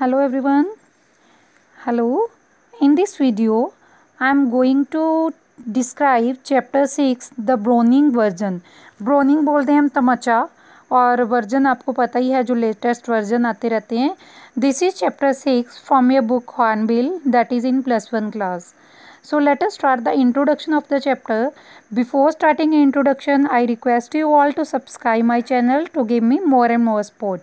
Hello hello hello in this video I am going to describe chapter six the Browning version Browning बोलते हैं हम तमाचा और version आपको पता ही है जो लेटेस्ट वर्जन आते रहते हैं this is chapter six from your book Hornbill that is in plus one class so let us start the introduction of the chapter before starting introduction I request you all to subscribe my channel to give me more and more support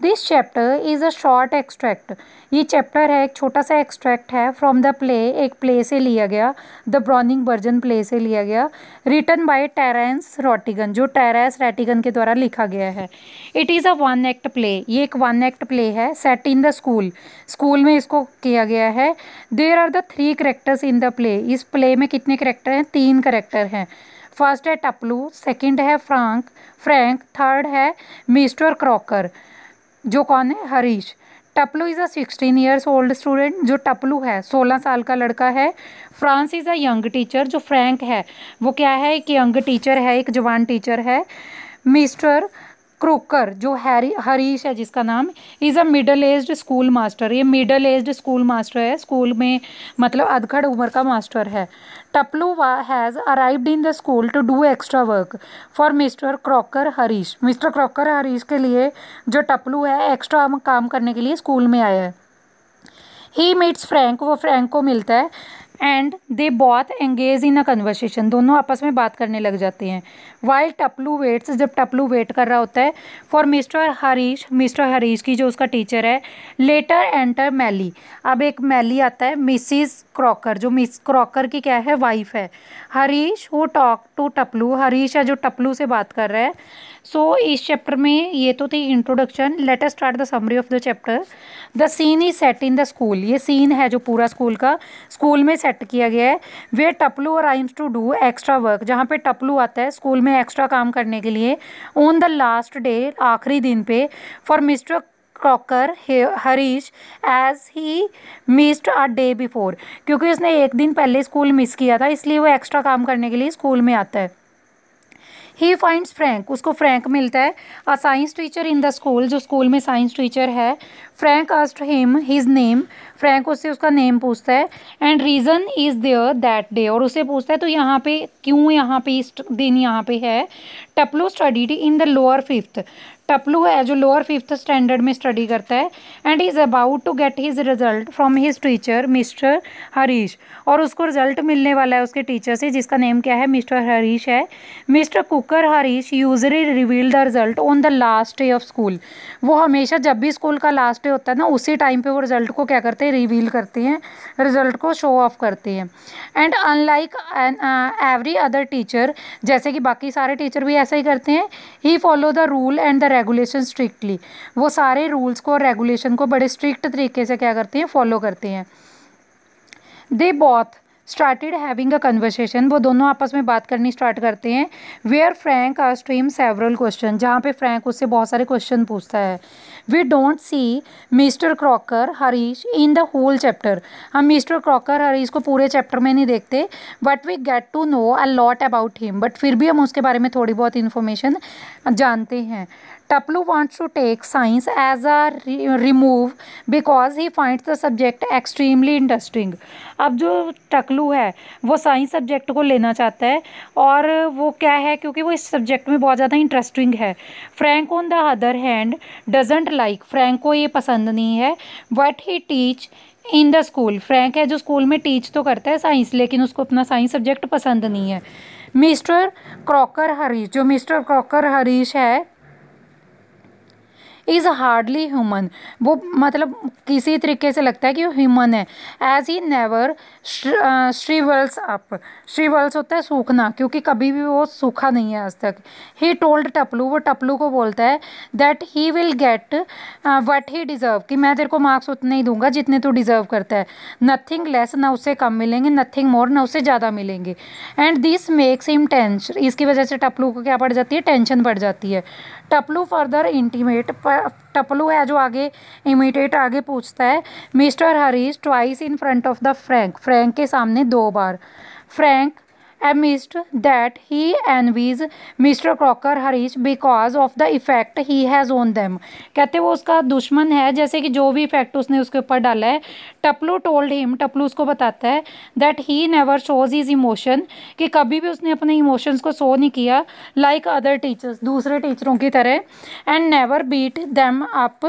this chapter is a short extract ये chapter है एक छोटा सा extract है from the play एक play से लिया गया द ब्रॉनिंग वर्जन प्ले से लिया गया रिटर्न बाय टेरेंस रॉटिगन जो टेरेस रेटिगन के द्वारा लिखा गया है it is a one act play ये एक वन एक्ट प्ले है set in the school school में इसको किया गया है there are the three characters in the play इस प्ले में कितने करेक्टर हैं तीन करेक्टर हैं फर्स्ट है टपलू सेकेंड है फ्रांक फ्रैंक थर्ड है मिस्टर क्रॉकर जो कौन है Harris Taplow is a sixteen years old student जो टपलू है सोलह साल का लड़का है Frank is a young teacher जो फ्रैंक है वो क्या है एक यंग टीचर है एक जवान टीचर है मिस्टर क्रोकर जो हैरी हरीश है जिसका नाम is a middle age school master ये मिडल एज स्कूल मास्टर है स्कूल में मतलब अधखड़ उम्र का मास्टर है Taplow has arrived in the school to do extra work for mister Crocker Harris mister Crocker Harris के लिए जो टपलू है एक्स्ट्रा काम करने के लिए स्कूल में आया है ही मीट्स फ्रैंक वो फ्रैंक को मिलता है and they both engage in a conversation दोनों आपस में बात करने लग जाते हैं वाइल टपलू वेट्स जब टपलू वेट कर रहा होता है for mister Harris mister Harris की जो उसका टीचर है लेटर एंटर मैली अब एक मैली आता है मिसिस क्रॉकर जो मिस क्रॉकर की क्या है वाइफ है हरीश वो टॉक टू टपलू हरीश है जो टपलू से बात कर रहा है सो so, इस चैप्टर में ये तो थी introduction let us start the summary of the chapter the scene is set in the school ये सीन है जो पूरा स्कूल का स्कूल में सेट किया गया है वे टपलू और aims to do extra work जहाँ पे टपलू आता है स्कूल में एक्स्ट्रा काम करने के लिए ऑन द लास्ट डे आखिरी दिन पे for mister Crocker Harris as he missed a day before क्योंकि उसने एक दिन पहले स्कूल मिस किया था इसलिए वो एक्स्ट्रा काम करने के लिए स्कूल में आता है ही फाइंड्स फ्रैंक उसको फ्रैंक मिलता है a science teacher in the school जो स्कूल में साइंस टीचर है Frank asked him his name Frank उससे उसका नेम पूछता है and reason is there that day और उसे पूछता है तो यहाँ पे क्यों यहाँ पे इस दिन यहाँ पे है Taplow studied in the lower fifth Taplow है जो लोअर फिफ्थ स्टैंडर्ड में स्टडी करता है and is about to get his result from his teacher mister Harris और उसको रिजल्ट मिलने वाला है उसके टीचर से जिसका नेम क्या है मिस्टर हरीश है mister Crocker Harris usually reveal the result on the last day of school वो हमेशा जब भी स्कूल का लास्ट डे होता है ना उसी टाइम पर वो रिजल्ट को क्या करते हैं रिवील करते हैं रिजल्ट को शो ऑफ करते हैं and unlike every other teacher जैसे कि बाकी सारे टीचर भी ऐसा ही करते हैं he follow the rule and the regulation strictly वो सारे रूल्स को और रेगुलेशन को बड़े स्ट्रिक्ट तरीके से क्या करते हैं फॉलो करते हैं they both started having a conversation वो दोनों आपस में बात करनी स्टार्ट करते हैं where Frank are stream several question जहाँ पे फ्रैंक उससे बहुत सारे क्वेश्चन पूछता है we don't see mister Crocker Harris in the whole chapter हम मिस्टर क्रॉकर हरीश को पूरे चैप्टर में नहीं देखते but we get to know a lot about him but फिर भी हम उसके बारे में थोड़ी बहुत इन्फॉर्मेशन जानते हैं Taplu wants to take science as a remove because he finds the subject extremely interesting. अब जो टकलू है वो साइंस सब्जेक्ट को लेना चाहता है और वो क्या है क्योंकि वो इस सब्जेक्ट में बहुत ज़्यादा इंटरेस्टिंग है Frank on the other hand doesn't like Frank को ये पसंद नहीं है what he teach in the school Frank है जो स्कूल में टीच तो करता है साइंस लेकिन उसको अपना साइंस सब्जेक्ट पसंद नहीं है मिस्टर क्रॉकर हरीश जो मिस्टर क्रॉकर हरीश है इज़ हार्डली ह्यूमन वो मतलब किसी तरीके से लगता है कि वो ह्यूमन है as he never shrivels up shrivels होता है सूखना क्योंकि कभी भी वो सूखा नहीं है आज तक ही टोल्ड टपलू वो टपलू को बोलता है that he will get what he deserve कि मैं तेरे को मार्क्स उतने ही दूंगा जितने तू डिज़र्व करता है नथिंग लेस ना उससे कम मिलेंगे नथिंग मोर ना उससे ज़्यादा मिलेंगे and this makes him tension इसकी वजह से टपलू को क्या पड़ जाती है टेंशन बढ़ जाती है टपलू फर्दर इंटीमेट टपलू है जो आगे इमीडिएट आगे पूछता है mister Harris twice in front of the Frank Frank के सामने दो बार Frank amazed that he envies Mr. Crocker Harish because of the effect he has on them. कहते वो उसका दुश्मन है जैसे कि जो भी इफेक्ट उसने उसके ऊपर डाला है टपलू टोल्ड हिम टप्लू उसको बताता है that he never shows his emotion कि कभी भी उसने अपने इमोशंस को शो नहीं किया लाइक अदर टीचर्स दूसरे टीचरों की तरह and never beat them up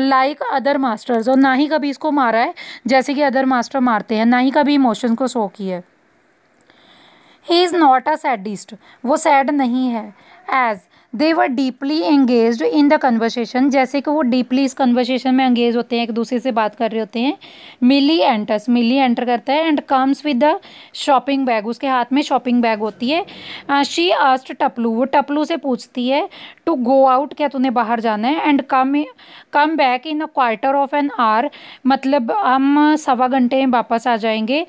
like other masters और ना ही कभी इसको मारा है जैसे कि अदर मास्टर मारते हैं ना ही कभी इमोशंस को शो किया है he is not a sadist वो सैड नहीं है as they were deeply engage in the conversation जैसे कि वो डीपली इस कन्वर्सेशन में एंगेज होते हैं एक दूसरे से बात कर रहे होते हैं मिली एंटर्स मिली एंटर करता है and comes with the shopping bag उसके हाथ में शॉपिंग बैग होती है शी आस्ट टपलू वो टपलू से पूछती है टू गो आउट क्या तूने बाहर जाना है and come come back in a quarter of an hour मतलब हम सवा घंटे में वापस आ जाएंगे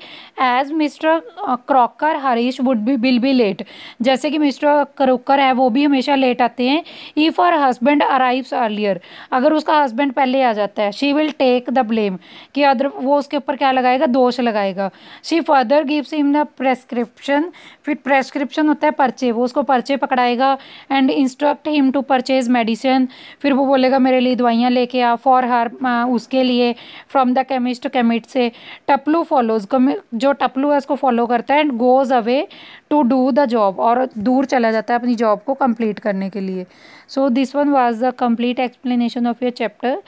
as mister Crocker Harris would be will be late जैसे कि मिस्टर क्रोकर है वो भी हमेशा लेट लेट आते हैं if her husband arrives earlier अगर उसका हस्बैंड पहले आ जाता है she will take the blame कि अदर वो उसके ऊपर क्या लगाएगा दोष लगाएगा she further gives him the prescription फिर प्रेस्क्रिप्शन होता है पर्चे वो उसको पर्चे पकड़ाएगा and instruct him to purchase medicine फिर वो बोलेगा मेरे लिए दवाइयाँ लेके आ फॉर हर उसके लिए फ्रॉम द केमिस्ट केमिट से टपलू फॉलोज जो टपलू है उसको फॉलो करता है and goes away to do the job और दूर चला जाता है अपनी जॉब को कंप्लीट करने करने के लिए so this one was the complete explanation of your chapter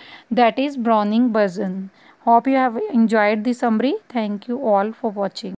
that is Browning version hope you have enjoyed this summary thank you all for watching